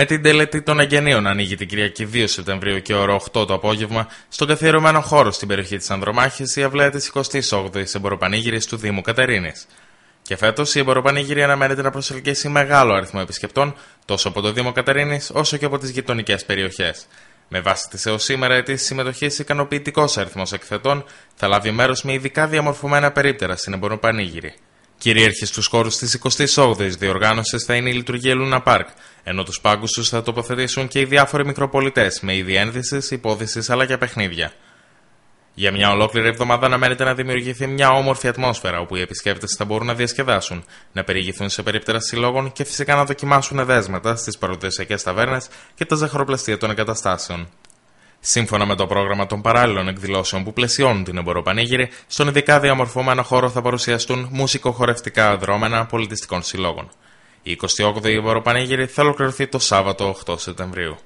με την τελετή των Αγγενείων ανοίγει την Κυριακή 2 Σεπτεμβρίου και ώρα 8 το απόγευμα στον καθιερωμένο χώρο στην περιοχή της Ανδρομάχης η αυλαία της 28η Εμποροπανήγυρης του Δήμου Κατερίνης. Και φέτος η Εμποροπανήγυρη αναμένεται να προσελκύσει μεγάλο αριθμό επισκεπτών τόσο από το Δήμο Κατερίνης όσο και από τις γειτονικές περιοχές. Με βάση τη έως σήμερα αιτήσεις συμμετοχής, ικανοποιητικός αριθμός εκθετών θα λάβει μέρος με ειδικά διαμορφωμένα περίπτερα στην Εμποροπανήγυρη. Κυρίαρχη στους χώρους της 28η διοργάνωση θα είναι η λειτουργία Λούνα Πάρκ, ενώ τους πάγκους τους θα τοποθετήσουν και οι διάφοροι μικροπολιτές με είδη ένδυσης, υπόθεσης αλλά και παιχνίδια. Για μια ολόκληρη εβδομάδα αναμένεται να δημιουργηθεί μια όμορφη ατμόσφαιρα όπου οι επισκέπτες θα μπορούν να διασκεδάσουν, να περιηγηθούν σε περίπτερα συλλόγων και φυσικά να δοκιμάσουν δέσματα στις παραδοσιακές ταβέρνες και τα ζαχαροπλαστεία των εγκαταστάσεων. Σύμφωνα με το πρόγραμμα των παράλληλων εκδηλώσεων που πλαισιώνουν την Εμποροπανήγυρη, στον ειδικά διαμορφωμένο χώρο θα παρουσιαστούν μουσικοχορευτικά δρόμενα πολιτιστικών συλλόγων. Η 28η Εμποροπανήγυρη θα ολοκληρωθεί το Σάββατο 8 Σεπτεμβρίου.